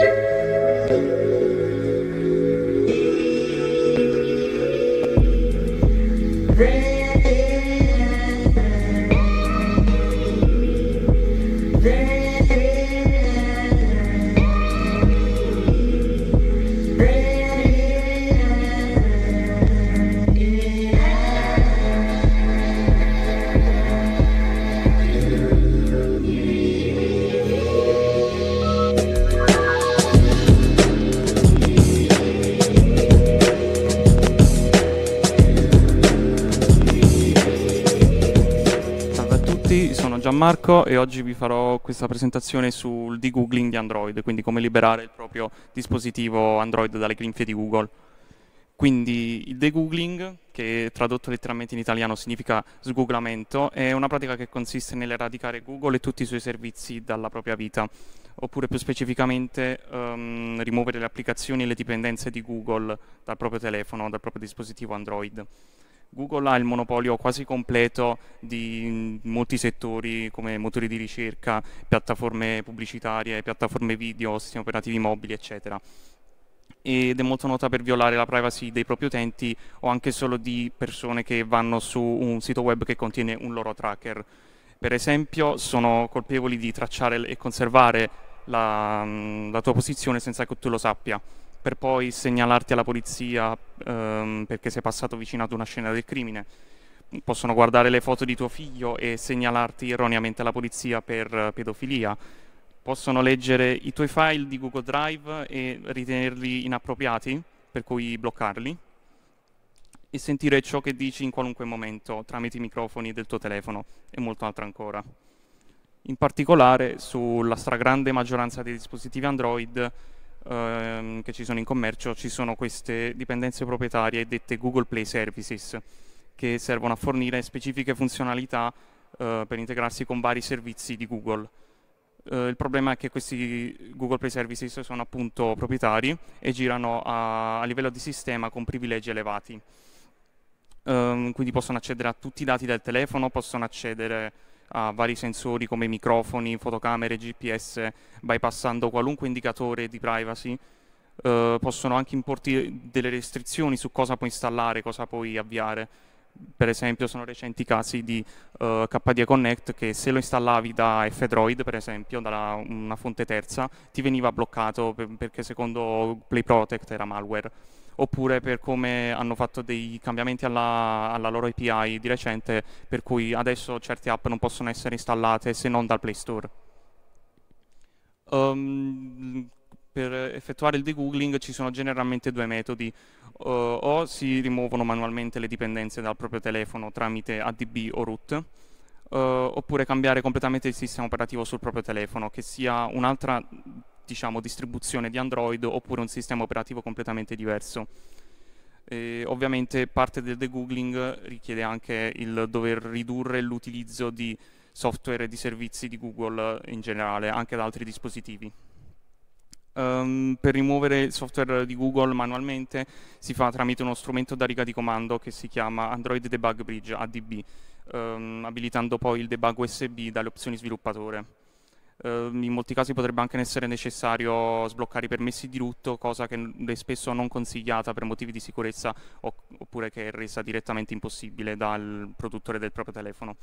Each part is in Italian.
Thank you. Marco e oggi vi farò questa presentazione sul degoogling di Android, quindi come liberare il proprio dispositivo Android dalle grinfie di Google. Quindi il degoogling, che tradotto letteralmente in italiano significa sgooglamento, è una pratica che consiste nell'eradicare Google e tutti i suoi servizi dalla propria vita, oppure più specificamente um, rimuovere le applicazioni e le dipendenze di Google dal proprio telefono, dal proprio dispositivo Android. Google ha il monopolio quasi completo di mm, molti settori come motori di ricerca, piattaforme pubblicitarie, piattaforme video, sistemi operativi mobili, eccetera ed è molto nota per violare la privacy dei propri utenti o anche solo di persone che vanno su un sito web che contiene un loro tracker. Per esempio, sono colpevoli di tracciare e conservare la, mm, la tua posizione senza che tu lo sappia per poi segnalarti alla polizia ehm, perché sei passato vicino ad una scena del crimine. Possono guardare le foto di tuo figlio e segnalarti erroneamente alla polizia per eh, pedofilia. Possono leggere i tuoi file di Google Drive e ritenerli inappropriati, per cui bloccarli. E sentire ciò che dici in qualunque momento tramite i microfoni del tuo telefono e molto altro ancora. In particolare, sulla stragrande maggioranza dei dispositivi Android, ehm, che ci sono in commercio ci sono queste dipendenze proprietarie dette Google Play Services che servono a fornire specifiche funzionalità eh, per integrarsi con vari servizi di Google. Eh, il problema è che questi Google Play Services sono appunto proprietari e girano a, a livello di sistema con privilegi elevati. Um, quindi possono accedere a tutti i dati del telefono, possono accedere a vari sensori come microfoni, fotocamere, GPS, bypassando qualunque indicatore di privacy. Eh, possono anche importare delle restrizioni su cosa puoi installare, cosa puoi avviare. Per esempio sono recenti casi di eh, KDE Connect che se lo installavi da F-Droid, per esempio, da una fonte terza, ti veniva bloccato per, perché secondo Play Protect era malware oppure per come hanno fatto dei cambiamenti alla, alla loro API di recente, per cui adesso certe app non possono essere installate se non dal Play Store. Um, per effettuare il degoogling ci sono generalmente due metodi, uh, o si rimuovono manualmente le dipendenze dal proprio telefono tramite ADB o root, uh, oppure cambiare completamente il sistema operativo sul proprio telefono, che sia un'altra diciamo, distribuzione di Android oppure un sistema operativo completamente diverso. E ovviamente parte del degoogling richiede anche il dover ridurre l'utilizzo di software e di servizi di Google in generale, anche da altri dispositivi. Um, per rimuovere il software di Google manualmente si fa tramite uno strumento da riga di comando che si chiama Android Debug Bridge ADB, um, ehm, abilitando poi il debug USB dalle opzioni sviluppatore. Ehm, in molti casi potrebbe anche essere necessario sbloccare i permessi di lutto, cosa che è spesso non consigliata per motivi di sicurezza oppure che è resa direttamente impossibile dal produttore del proprio telefono.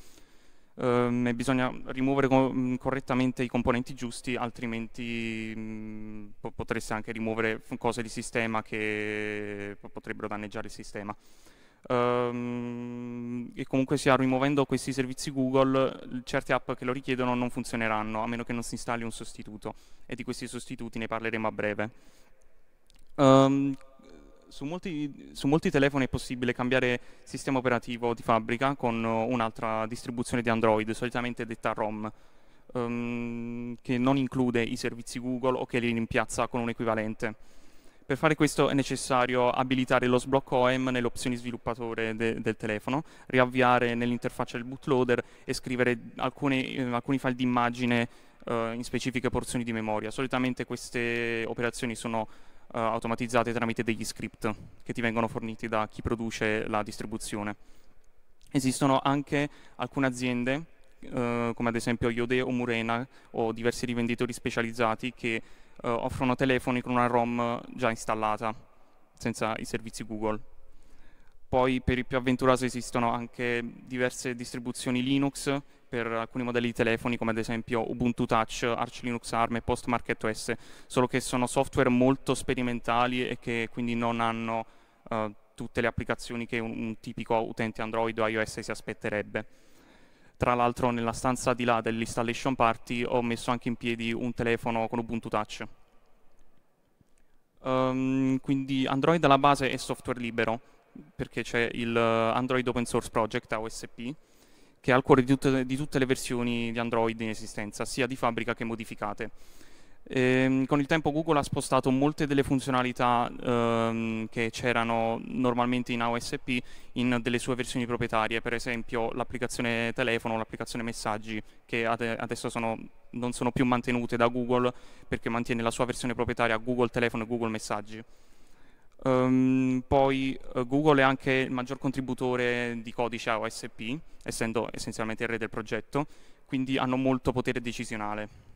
Um, bisogna rimuovere co mm, correttamente i componenti giusti, altrimenti mh, mm, po potreste anche rimuovere cose di sistema che potrebbero danneggiare il sistema um, e comunque sia rimuovendo questi servizi Google certe app che lo richiedono non funzioneranno a meno che non si installi un sostituto e di questi sostituti ne parleremo a breve. Um, su molti, su molti, telefoni è possibile cambiare sistema operativo di fabbrica con un'altra distribuzione di Android, solitamente detta ROM, um, che non include i servizi Google o che li rimpiazza con un equivalente. Per fare questo è necessario abilitare lo sblocco OEM nelle opzioni sviluppatore de del telefono, riavviare nell'interfaccia del bootloader e scrivere alcune, eh, alcuni file di immagine eh, in specifiche porzioni di memoria. Solitamente queste operazioni sono eh, automatizzate tramite degli script che ti vengono forniti da chi produce la distribuzione. Esistono anche alcune aziende, eh, come ad esempio Iode o Murena o diversi rivenditori specializzati che eh, offrono telefoni con una ROM già installata, senza i servizi Google. Poi per i più avventurati esistono anche diverse distribuzioni Linux per alcuni modelli di telefoni come ad esempio Ubuntu Touch, Arch Linux ARM e Postmarket OS, solo che sono software molto sperimentali e che quindi non hanno eh, tutte le applicazioni che un, un tipico utente Android o iOS si aspetterebbe. Tra l'altro nella stanza di là dell'installation party ho messo anche in piedi un telefono con Ubuntu Touch. Um, quindi Android alla base è software libero, perché c'è il eh, Android Open Source Project, AOSP, che è al cuore di tutte, di tutte le versioni di Android in esistenza, sia di fabbrica che modificate. Ehm, con il tempo Google ha spostato molte delle funzionalità ehm, che c'erano normalmente in AOSP in delle sue versioni proprietarie, per esempio l'applicazione telefono, l'applicazione messaggi, che ad- adesso sono, non sono più mantenute da Google perché mantiene la sua versione proprietaria Google telefono e Google messaggi. Um, poi uh, Google è anche il maggior contributore di codice AOSP, essendo essenzialmente il re del progetto, quindi hanno molto potere decisionale.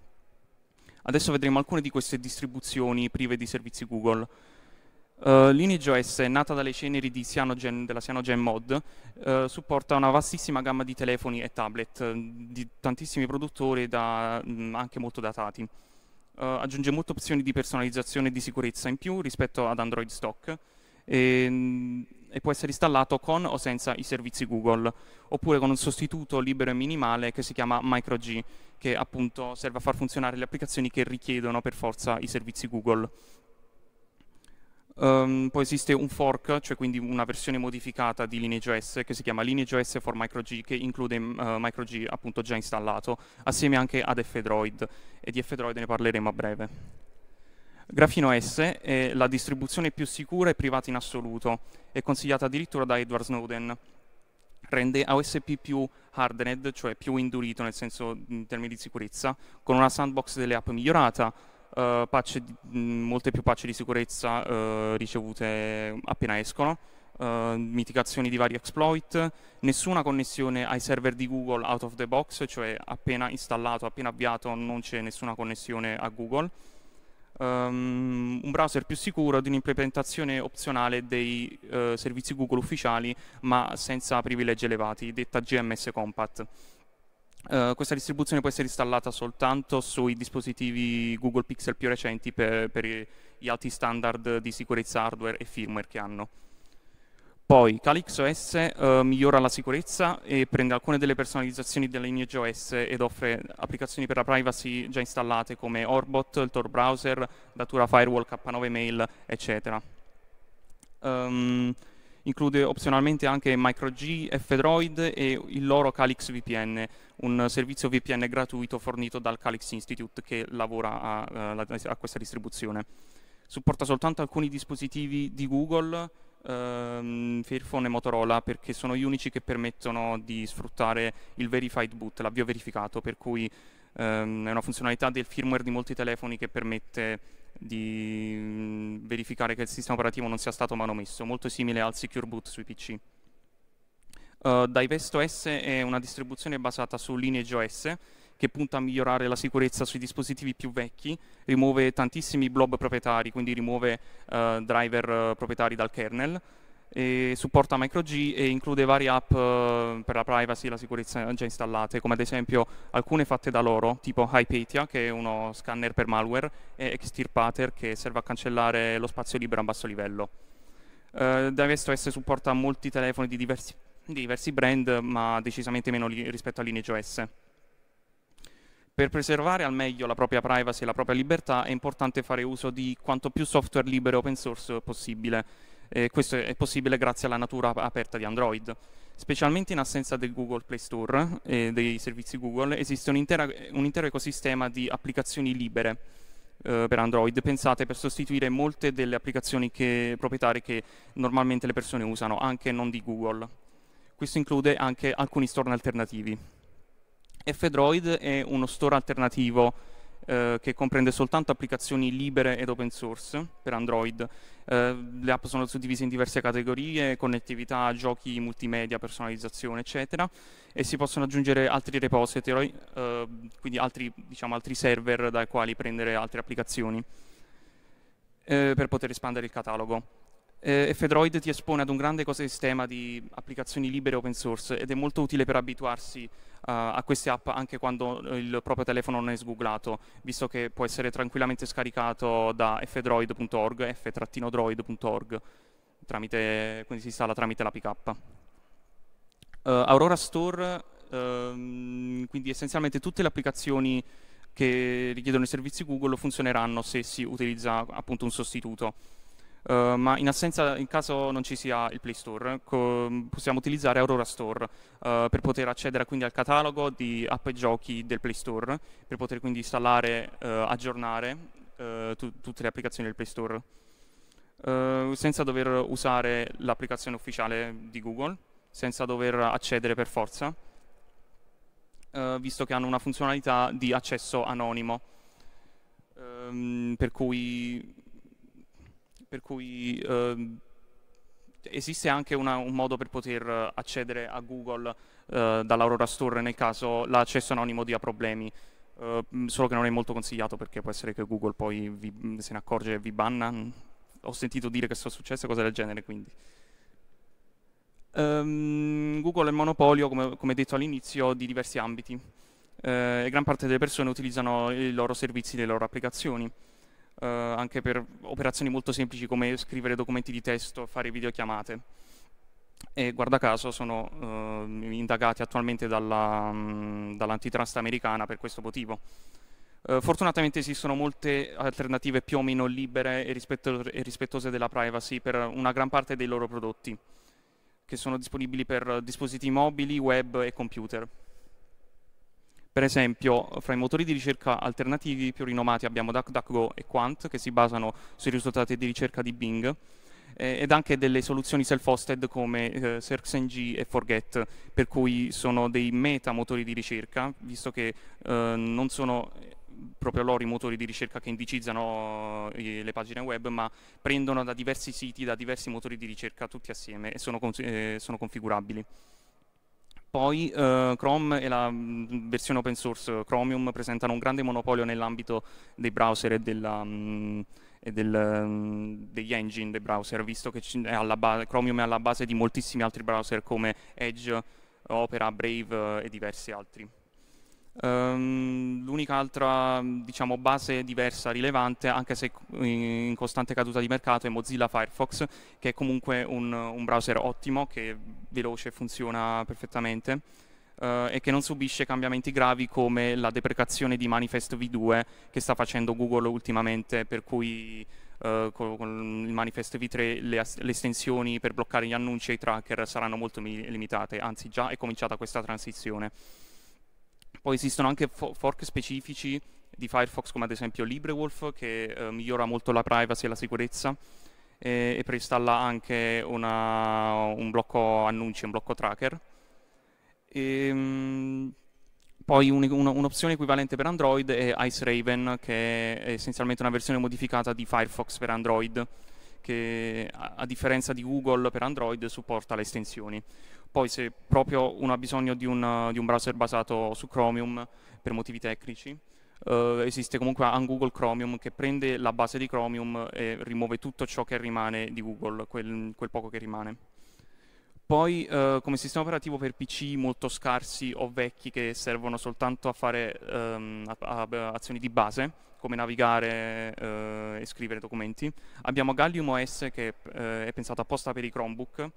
Adesso vedremo alcune di queste distribuzioni prive di servizi Google. Uh, eh, LineageOS è nata dalle ceneri Cyanogen, della Cyanogen Mod, uh, supporta una vastissima gamma di telefoni e tablet eh, di tantissimi produttori, da, mh, mm, anche molto datati. Uh, aggiunge molte opzioni di personalizzazione e di sicurezza in più rispetto ad Android Stock. E, mh, mm, e può essere installato con o senza i servizi Google, oppure con un sostituto libero e minimale che si chiama MicroG, che appunto serve a far funzionare le applicazioni che richiedono per forza i servizi Google. Um, poi esiste un fork, cioè quindi una versione modificata di LineageOS che si chiama LineageOS for MicroG che include uh, MicroG appunto già installato, assieme anche ad F-Droid e di F-Droid ne parleremo a breve. Grafino S è la distribuzione più sicura e privata in assoluto, è consigliata addirittura da Edward Snowden. Rende AOSP più hardened, cioè più indurito nel senso in termini di sicurezza, con una sandbox delle app migliorata, Uh, di, molte più patch di sicurezza uh, ricevute appena escono, uh, mitigazioni di vari exploit, nessuna connessione ai server di Google out of the box, cioè appena installato, appena avviato non c'è nessuna connessione a Google um, un browser più sicuro di un'implementazione opzionale dei uh, servizi Google ufficiali ma senza privilegi elevati, detta GMS Compat. Uh, eh, questa distribuzione può essere installata soltanto sui dispositivi Google Pixel più recenti per, per gli alti standard di sicurezza hardware e firmware che hanno. Poi Calix OS eh, migliora la sicurezza e prende alcune delle personalizzazioni della lineage OS ed offre applicazioni per la privacy già installate come Orbot, il Tor Browser, Datura Firewall, K9 Mail, eccetera. Um, include opzionalmente anche MicroG, F-Droid e il loro Calix VPN, un servizio VPN gratuito fornito dal Calix Institute che lavora a, eh, a questa distribuzione. Supporta soltanto alcuni dispositivi di Google, ehm, Fairphone e Motorola perché sono gli unici che permettono di sfruttare il verified boot, l'avvio verificato, per cui ehm, è una funzionalità del firmware di molti telefoni che permette di mh, mm, verificare che il sistema operativo non sia stato manomesso, molto simile al Secure Boot sui PC. Uh, eh, Divesto S è una distribuzione basata su Lineage OS, che punta a migliorare la sicurezza sui dispositivi più vecchi, rimuove tantissimi blob proprietari, quindi rimuove eh, driver eh, proprietari dal kernel, supporta MicroG e include varie app eh, per la privacy e la sicurezza già installate, come ad esempio alcune fatte da loro, tipo Hypatia, che è uno scanner per malware, e Extirpater, che serve a cancellare lo spazio libero a basso livello. Uh, eh, DivestOS supporta molti telefoni di diversi, di diversi brand, ma decisamente meno li, rispetto a LineageOS. Per preservare al meglio la propria privacy e la propria libertà è importante fare uso di quanto più software libero e open source possibile. Eh, questo è possibile grazie alla natura aperta di Android. Specialmente in assenza del Google Play Store e eh, dei servizi Google, esiste un, un, intero ecosistema di applicazioni libere eh, per Android, pensate per sostituire molte delle applicazioni che, proprietarie che normalmente le persone usano, anche non di Google. Questo include anche alcuni store alternativi. F-Droid è uno store alternativo eh, che comprende soltanto applicazioni libere ed open source per Android. Eh, le app sono suddivise in diverse categorie, connettività, giochi multimedia, personalizzazione, eccetera, e si possono aggiungere altri repository, eh, quindi altri, diciamo, altri server dai quali prendere altre applicazioni eh, per poter espandere il catalogo eh, Fedroid ti espone ad un grande ecosistema di applicazioni libere open source ed è molto utile per abituarsi uh, a queste app anche quando eh, il proprio telefono non è sgooglato, visto che può essere tranquillamente scaricato da fdroid.org, f-droid.org, tramite, quindi si installa tramite l'APK. Uh, eh, Aurora Store, uh, quindi essenzialmente tutte le applicazioni che richiedono i servizi Google funzioneranno se si utilizza appunto un sostituto. Uh, ma in assenza, in caso non ci sia il Play Store, possiamo utilizzare Aurora Store uh, per poter accedere quindi al catalogo di app e giochi del Play Store, per poter quindi installare, uh, aggiornare tu tutte le applicazioni del Play Store, senza dover usare l'applicazione ufficiale di Google, senza dover accedere per forza, visto che hanno una funzionalità di accesso anonimo, um, per cui per cui eh, esiste anche una, un modo per poter accedere a Google eh, dall'Aurora Store nel caso l'accesso anonimo dia problemi, eh, mm, solo che non è molto consigliato perché può essere che Google poi vi, mm, se ne accorge e vi banna. Mm, ho sentito dire che sono successe cose del genere, quindi. Ehm, Google è monopolio, come, come detto all'inizio, di diversi ambiti eh, e gran parte delle persone utilizzano i loro servizi, le loro applicazioni eh, anche per operazioni molto semplici come scrivere documenti di testo, fare videochiamate. E guarda caso sono eh, indagati attualmente mm, dall'antitrust dall americana per questo motivo. Eh, fortunatamente esistono molte alternative più o meno libere e, rispetto e rispettose della privacy per una gran parte dei loro prodotti, che sono disponibili per dispositivi mobili, web e computer. Per esempio, fra i motori di ricerca alternativi più rinomati abbiamo DuckDuckGo e Quant, che si basano sui risultati di ricerca di Bing, eh, ed anche delle soluzioni self-hosted come eh, SerxNG e Forget, per cui sono dei meta motori di ricerca, visto che eh, non sono eh, proprio loro i motori di ricerca che indicizzano eh, le pagine web, ma prendono da diversi siti, da diversi motori di ricerca tutti assieme e sono, eh, sono configurabili. Poi eh, Chrome e la mm, versione open source Chromium presentano un grande monopolio nell'ambito dei browser e, della, mh, mm, e del, mh, mm, degli engine dei browser, visto che è base, Chromium è alla base di moltissimi altri browser come Edge, Opera, Brave eh, e diversi altri. Um, l'unica altra diciamo, base diversa rilevante, anche se in costante caduta di mercato, è Mozilla Firefox, che è comunque un, un browser ottimo, che è veloce, funziona perfettamente uh, e che non subisce cambiamenti gravi come la deprecazione di Manifest V2 che sta facendo Google ultimamente, per cui uh, eh, con, con, il Manifest V3 le, le, estensioni per bloccare gli annunci e i tracker saranno molto limitate, anzi già è cominciata questa transizione. Poi esistono anche fo- fork specifici di Firefox come ad esempio LibreWolf che eh, migliora molto la privacy e la sicurezza e, e preinstalla anche una, un blocco annunci, un blocco tracker. E, ehm, poi un, un, un'opzione equivalente per Android è Ice Raven che è essenzialmente una versione modificata di Firefox per Android che a, differenza di Google per Android supporta le estensioni. Poi se proprio uno ha bisogno di un, di un browser basato su Chromium per motivi tecnici, Uh, esiste comunque un Google Chromium che prende la base di Chromium e rimuove tutto ciò che rimane di Google, quel, quel poco che rimane poi eh, come sistema operativo per PC molto scarsi o vecchi che servono soltanto a fare ehm, a, a, azioni di base, come navigare eh, e scrivere documenti. Abbiamo Gallium OS che eh, è pensato apposta per i Chromebook,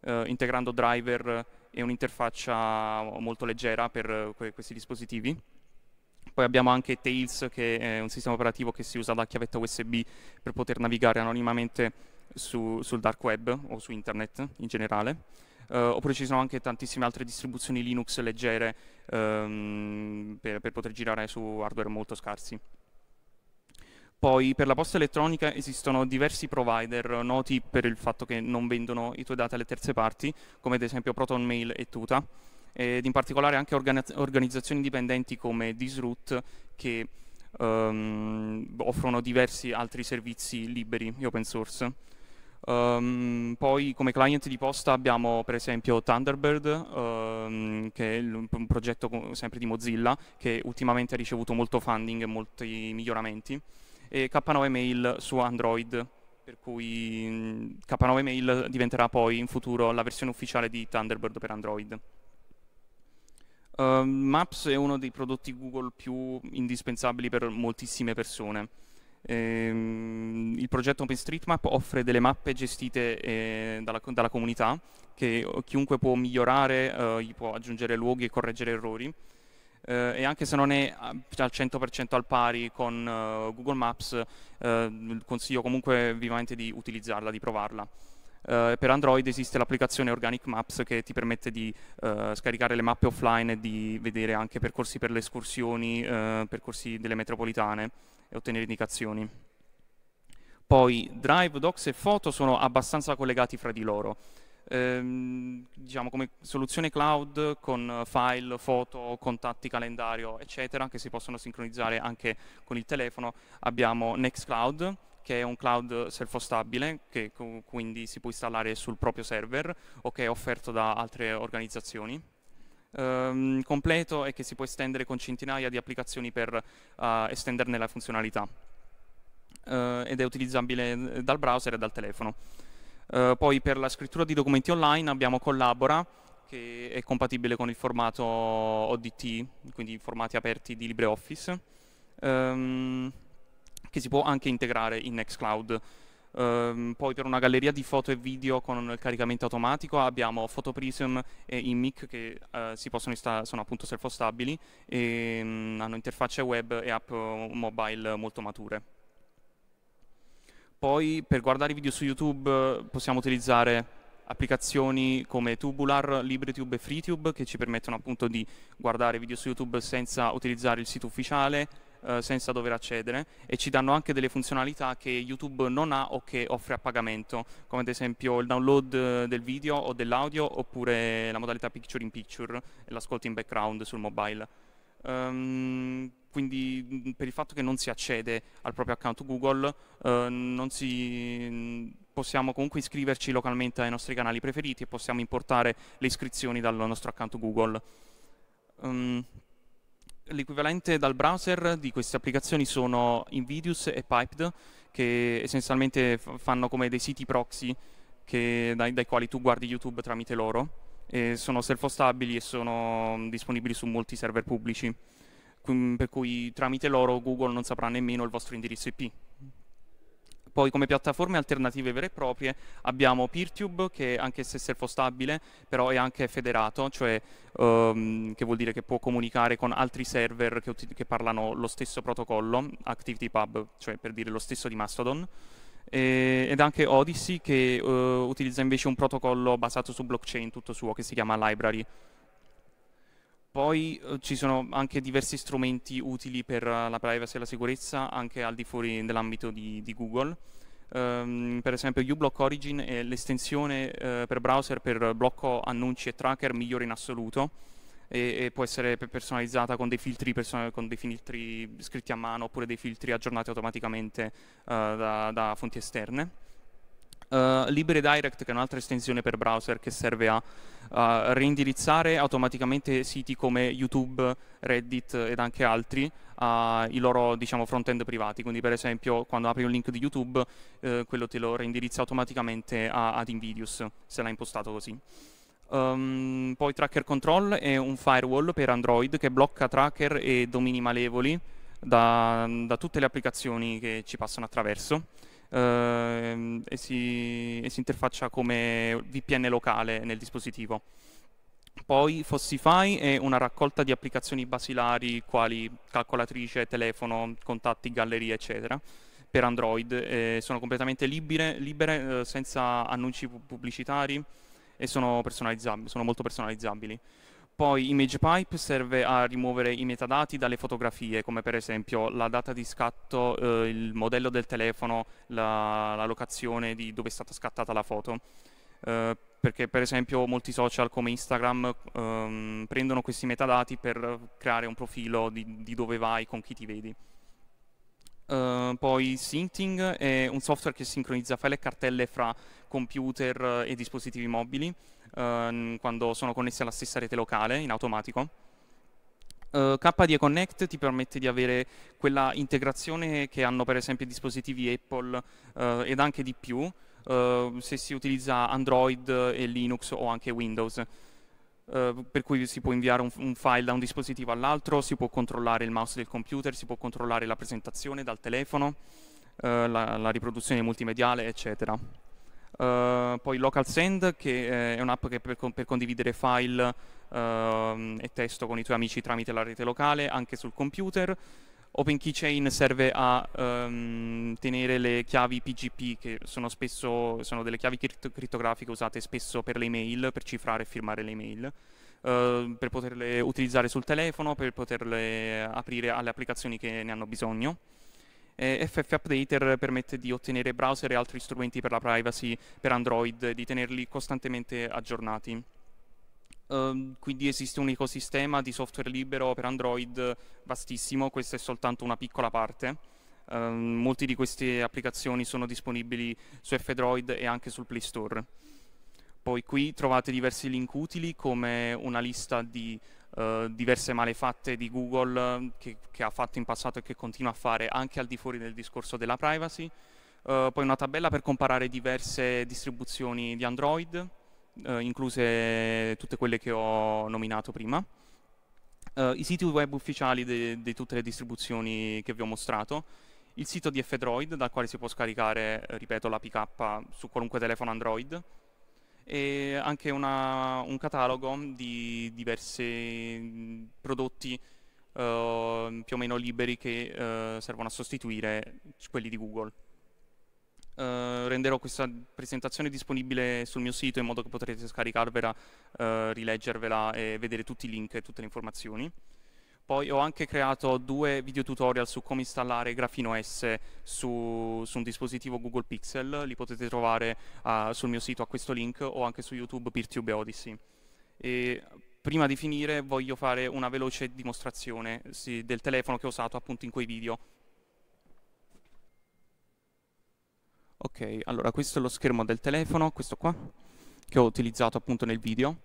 eh, integrando driver e un'interfaccia molto leggera per que questi dispositivi. Poi abbiamo anche Tails che è un sistema operativo che si usa da chiavetta USB per poter navigare anonimamente su, sul dark web o su internet in generale. Eh, oppure ci sono anche tantissime altre distribuzioni Linux leggere ehm, per, per poter girare su hardware molto scarsi. Poi per la posta elettronica esistono diversi provider noti per il fatto che non vendono i tuoi dati alle terze parti, come ad esempio ProtonMail e Tuta, ed in particolare anche organizzazioni dipendenti come Disroot che um, offrono diversi altri servizi liberi e open source. Um, poi come client di posta abbiamo per esempio Thunderbird, um, che è un progetto sempre di Mozilla, che ultimamente ha ricevuto molto funding e molti miglioramenti, e K9 Mail su Android, per cui K9 Mail diventerà poi in futuro la versione ufficiale di Thunderbird per Android. Um, Maps è uno dei prodotti Google più indispensabili per moltissime persone. Ehm, il progetto OpenStreetMap offre delle mappe gestite eh, dalla, dalla, comunità che chiunque può migliorare, eh, può aggiungere luoghi e correggere errori. Eh, e anche se non è al 100% al pari con eh, Google Maps, eh, consiglio comunque vivamente di utilizzarla, di provarla. Uh, per Android esiste l'applicazione Organic Maps che ti permette di uh, scaricare le mappe offline e di vedere anche percorsi per le escursioni, uh, percorsi delle metropolitane e ottenere indicazioni. Poi Drive, Docs e Foto sono abbastanza collegati fra di loro. Ehm, diciamo come soluzione cloud con file, foto, contatti, calendario, eccetera, che si possono sincronizzare anche con il telefono, abbiamo Nextcloud, che è un cloud self-hostabile, che quindi si può installare sul proprio server o che è offerto da altre organizzazioni ehm, completo e che si può estendere con centinaia di applicazioni per eh, estenderne la funzionalità eh, ed è utilizzabile eh, dal browser e dal telefono. Eh, poi per la scrittura di documenti online abbiamo Collabora che è compatibile con il formato ODT, quindi formati aperti di LibreOffice, ehm, che si può anche integrare in Nextcloud. Um, poi per una galleria di foto e video con il caricamento automatico abbiamo Photoprism e Immic che uh, si possono sono appunto self-hostabili e um, hanno interfacce web e app eh, mobile molto mature. Poi per guardare video su YouTube eh, possiamo utilizzare applicazioni come Tubular, LibreTube e FreeTube che ci permettono appunto di guardare video su YouTube senza utilizzare il sito ufficiale, eh, senza dover accedere e ci danno anche delle funzionalità che YouTube non ha o che offre a pagamento, come ad esempio il download eh, del video o dell'audio oppure la modalità picture in picture e l'ascolto in background sul mobile. Um, quindi mm, per il fatto che non si accede al proprio account Google eh, non si, mm, possiamo comunque iscriverci localmente ai nostri canali preferiti e possiamo importare le iscrizioni dal nostro account Google. Um, l'equivalente dal browser di queste applicazioni sono Invidious e Piped, che essenzialmente fanno come dei siti proxy che, dai, dai, quali tu guardi YouTube tramite loro. E sono self-hostabili e sono disponibili su molti server pubblici, per cui tramite loro Google non saprà nemmeno il vostro indirizzo IP. Poi come piattaforme alternative vere e proprie abbiamo PeerTube che anche se stabile però è anche federato, cioè um, che vuol dire che può comunicare con altri server che, che parlano lo stesso protocollo, ActivityPub, cioè per dire lo stesso di Mastodon ed anche Odyssey che uh, utilizza invece un protocollo basato su blockchain tutto suo che si chiama Library poi eh, ci sono anche diversi strumenti utili per eh, la privacy e la sicurezza anche al di fuori dell'ambito di, di Google. Um, per esempio uBlock Origin è l'estensione eh, per browser per blocco annunci e tracker migliore in assoluto e, e può essere personalizzata con dei, filtri, person con dei filtri scritti a mano oppure dei filtri aggiornati automaticamente eh, da, da fonti esterne. Uh, eh, LibreDirect, che è un'altra estensione per browser che serve a uh, reindirizzare automaticamente siti come YouTube, Reddit ed anche altri ai uh, loro diciamo, front-end privati. Quindi, per esempio, quando apri un link di YouTube, eh, quello te lo reindirizza automaticamente a, ad Invidius, se l'ha impostato così. Um, poi Tracker Control è un firewall per Android che blocca tracker e domini malevoli da, da tutte le applicazioni che ci passano attraverso. Uh, si, e si interfaccia come VPN locale nel dispositivo. Poi Fossify è una raccolta di applicazioni basilari quali calcolatrice, telefono, contatti, gallerie, eccetera, per Android. Eh, sono completamente libere, libere eh, senza annunci pubblicitari e sono, sono molto personalizzabili. Poi ImagePipe serve a rimuovere i metadati dalle fotografie, come per esempio la data di scatto, eh, il modello del telefono, la, la, locazione di dove è stata scattata la foto. Eh, perché per esempio molti social come Instagram ehm, prendono questi metadati per creare un profilo di, di dove vai, con chi ti vedi. Uh, poi Synthing è un software che sincronizza file e cartelle fra computer e dispositivi mobili Ehm, quando sono connessi alla stessa rete locale in automatico. Uh, eh, KDE Connect ti permette di avere quella integrazione che hanno per esempio i dispositivi Apple uh, ed anche di più uh, se si utilizza Android e Linux o anche Windows. Uh, per cui si può inviare un, un file da un dispositivo all'altro, si può controllare il mouse del computer, si può controllare la presentazione dal telefono, la, la riproduzione multimediale, eccetera. Uh, poi Local Send che eh, è un'app per, per, condividere file uh, e testo con i tuoi amici tramite la rete locale anche sul computer. Open Keychain serve a um, tenere le chiavi PGP che sono, spesso, sono delle chiavi cript criptografiche usate spesso per le email, per cifrare e firmare le email. Uh, per poterle utilizzare sul telefono, per poterle aprire alle applicazioni che ne hanno bisogno eh, FF Updater permette di ottenere browser e altri strumenti per la privacy per Android di tenerli costantemente aggiornati. Um, quindi esiste un ecosistema di software libero per Android vastissimo, questa è soltanto una piccola parte. Um, ehm, molte di queste applicazioni sono disponibili su F-Droid e anche sul Play Store. Poi qui trovate diversi link utili come una lista di eh, diverse malefatte di Google mm, che, che, ha fatto in passato e che continua a fare anche al di fuori del discorso della privacy. Eh, poi una tabella per comparare diverse distribuzioni di Android, eh, incluse tutte quelle che ho nominato prima. I siti web ufficiali di tutte le distribuzioni che vi ho mostrato, il sito di F-Droid dal quale si può scaricare, ripeto, l'APK su qualunque telefono Android, e anche una, un catalogo di diversi prodotti Uh, più o meno liberi che uh, servono a sostituire quelli di Google. Uh, renderò questa presentazione disponibile sul mio sito in modo che potrete scaricarvela, eh, rileggervela e vedere tutti i link e tutte le informazioni. Poi ho anche creato due video tutorial su come installare Grafino S su, su un dispositivo Google Pixel, li potete trovare uh, sul mio sito a questo link o anche su YouTube PeerTube Odyssey. E prima di finire voglio fare una veloce dimostrazione sì, del telefono che ho usato appunto in quei video. Ok, allora questo è lo schermo del telefono, questo qua, che ho utilizzato appunto nel video.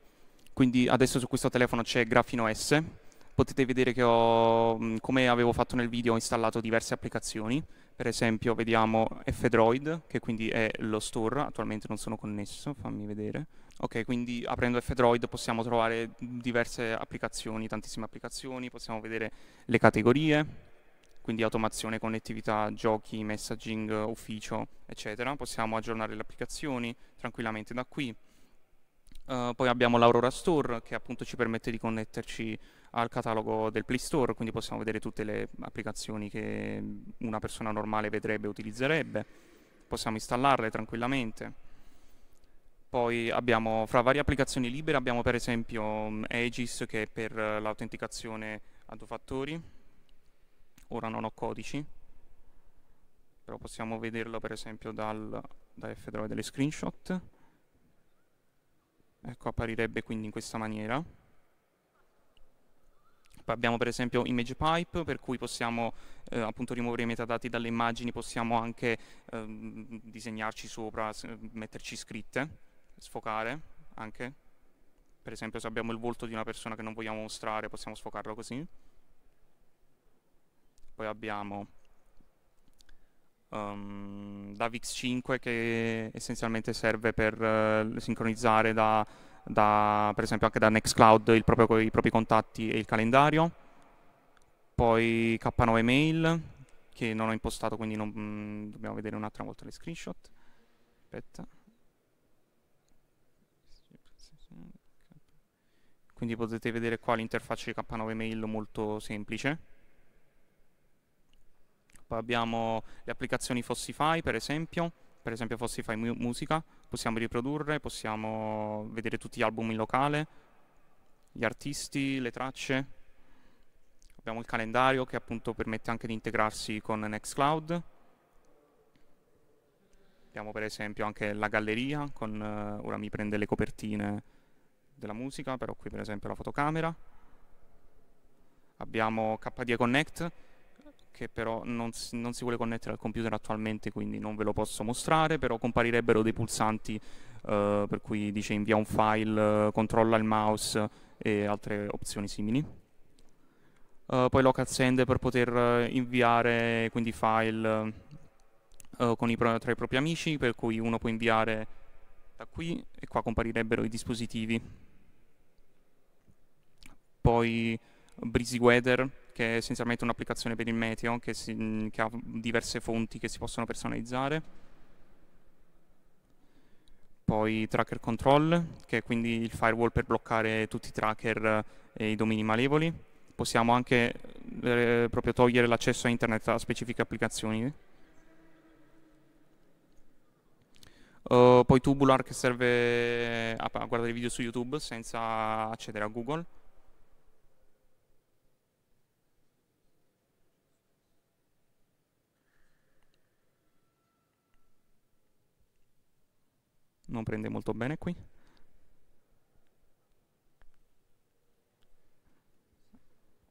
Quindi adesso su questo telefono c'è Grafino S, potete vedere che ho, come avevo fatto nel video, ho installato diverse applicazioni, per esempio vediamo FDroid, che quindi è lo store, attualmente non sono connesso, fammi vedere. Ok, quindi aprendo FDroid possiamo trovare diverse applicazioni, tantissime applicazioni, possiamo vedere le categorie, quindi automazione, connettività, giochi, messaging, ufficio, eccetera. Possiamo aggiornare le applicazioni tranquillamente da qui. Uh, poi abbiamo l'Aurora Store che appunto ci permette di connetterci al catalogo del Play Store, quindi possiamo vedere tutte le applicazioni che una persona normale vedrebbe e utilizzerebbe, possiamo installarle tranquillamente. Poi abbiamo, fra varie applicazioni libere, abbiamo per esempio mm, Aegis che è per l'autenticazione a due fattori, ora non ho codici, però possiamo vederlo per esempio dal, da f delle screenshot. Ecco, apparirebbe quindi in questa maniera. Poi Abbiamo per esempio image pipe per cui possiamo eh, appunto rimuovere i metadati dalle immagini, possiamo anche ehm, disegnarci sopra, metterci scritte, sfocare anche. Per esempio se abbiamo il volto di una persona che non vogliamo mostrare possiamo sfocarlo così. Poi abbiamo um, ehm, DAVX5 che essenzialmente serve per eh, sincronizzare da da, per esempio anche da Nextcloud proprio, i propri contatti e il calendario, poi K9 Mail che non ho impostato quindi non, mh, mm, dobbiamo vedere un'altra volta le screenshot. Aspetta. Quindi potete vedere qua l'interfaccia di K9 Mail molto semplice. Poi abbiamo le applicazioni Fossify per esempio per esempio Fossify mu Musica, possiamo riprodurre, possiamo vedere tutti gli album in locale, gli artisti, le tracce. Abbiamo il calendario che appunto permette anche di integrarsi con Nextcloud. Abbiamo per esempio anche la galleria, con, uh, ora mi prende le copertine della musica, però qui per esempio la fotocamera. Abbiamo KDE Connect, che però non si, non si, vuole connettere al computer attualmente, quindi non ve lo posso mostrare, però comparirebbero dei pulsanti eh, per cui dice invia un file, controlla il mouse e altre opzioni simili. Uh, poi local send per poter inviare quindi file uh, i pro- tra i propri amici, per cui uno può inviare da qui e qua comparirebbero i dispositivi. Poi Breezy Weather che è essenzialmente un'applicazione per il meteo che, si, che ha diverse fonti che si possono personalizzare poi tracker control, che è quindi il firewall per bloccare tutti i tracker eh, e i domini malevoli. Possiamo anche eh, proprio togliere l'accesso a internet a specifiche applicazioni. Uh, poi Tubular che serve a, a guardare video su YouTube senza accedere a Google. non prende molto bene qui.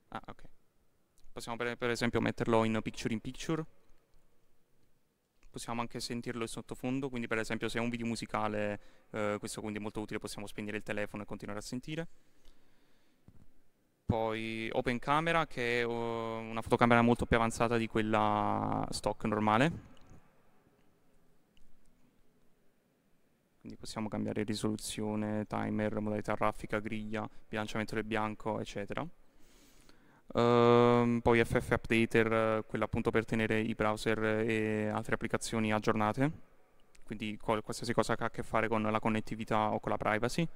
Ah, ok. Possiamo per, per esempio metterlo in picture in picture. Possiamo anche sentirlo in sottofondo, quindi per esempio se è un video musicale, eh, questo quindi è molto utile, possiamo spegnere il telefono e continuare a sentire poi Open Camera che è eh, una fotocamera molto più avanzata di quella stock normale quindi possiamo cambiare risoluzione, timer, modalità raffica, griglia, bilanciamento del bianco, eccetera. Um, poi FF Updater, quello appunto per tenere i browser e altre applicazioni aggiornate, quindi qualsiasi cosa che ha a che fare con la connettività o con la privacy.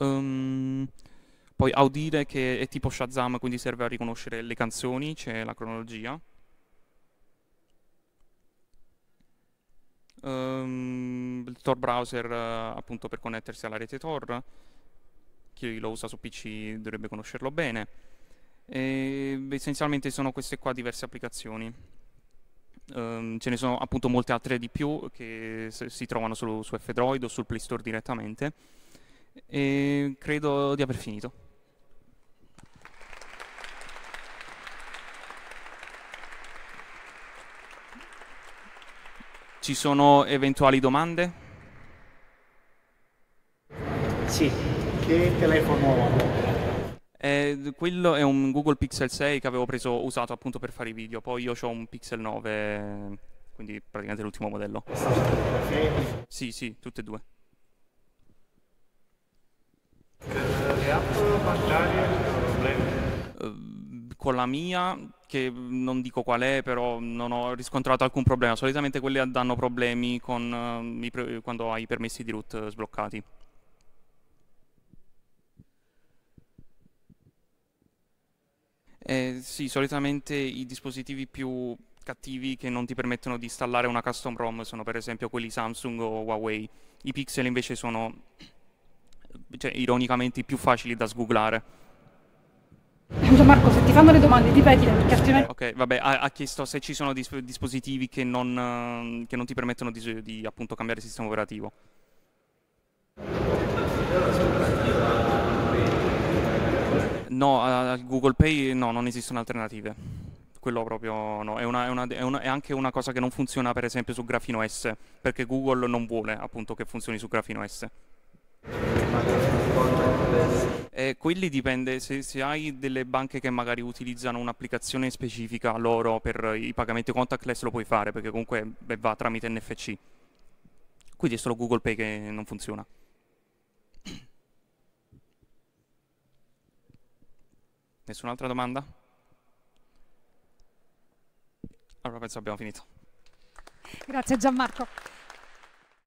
Um, poi Audire che è tipo Shazam, quindi serve a riconoscere le canzoni, c'è la cronologia. Um, il Tor browser appunto per connettersi alla rete Tor, chi lo usa su PC dovrebbe conoscerlo bene. E ehm, essenzialmente sono queste qua diverse applicazioni. Um, ce ne sono appunto molte altre di più che si trovano su, su F-Droid o sul Play Store direttamente. E credo di aver finito. ci sono eventuali domande? Sì, che telefono ho? Eh, quello è un Google Pixel 6 che avevo preso, usato appunto per fare i video, poi io ho un Pixel 9, quindi praticamente l'ultimo modello. Sì, sì, tutte e due. le app battaglie problemi? Eh, con la mia che non dico qual è, però non ho riscontrato alcun problema. Solitamente quelli danno problemi con, eh, quando hai i permessi di root sbloccati. Eh, sì, solitamente i dispositivi più cattivi che non ti permettono di installare una custom ROM sono per esempio quelli Samsung o Huawei. I pixel invece sono cioè, ironicamente più facili da sgooglare. Gianmarco, se ti fanno le domande, ripetile perché altrimenti... Ok, vabbè, ha, ha chiesto se ci sono dis dispositivi che non, ehm, che non, ti permettono di, di appunto cambiare sistema operativo. No, al Google Pay no, non esistono alternative. Quello proprio no. È, una, è, una, è, una, è, anche una cosa che non funziona per esempio su Grafino S, perché Google non vuole appunto che funzioni su Grafino S. Eh, quelli dipende, se, se, hai delle banche che magari utilizzano un'applicazione specifica loro per i pagamenti contactless lo puoi fare perché comunque beh, va tramite NFC. Quindi è solo Google Pay che non funziona. Nessun'altra domanda? Allora penso abbiamo finito. Grazie Gianmarco.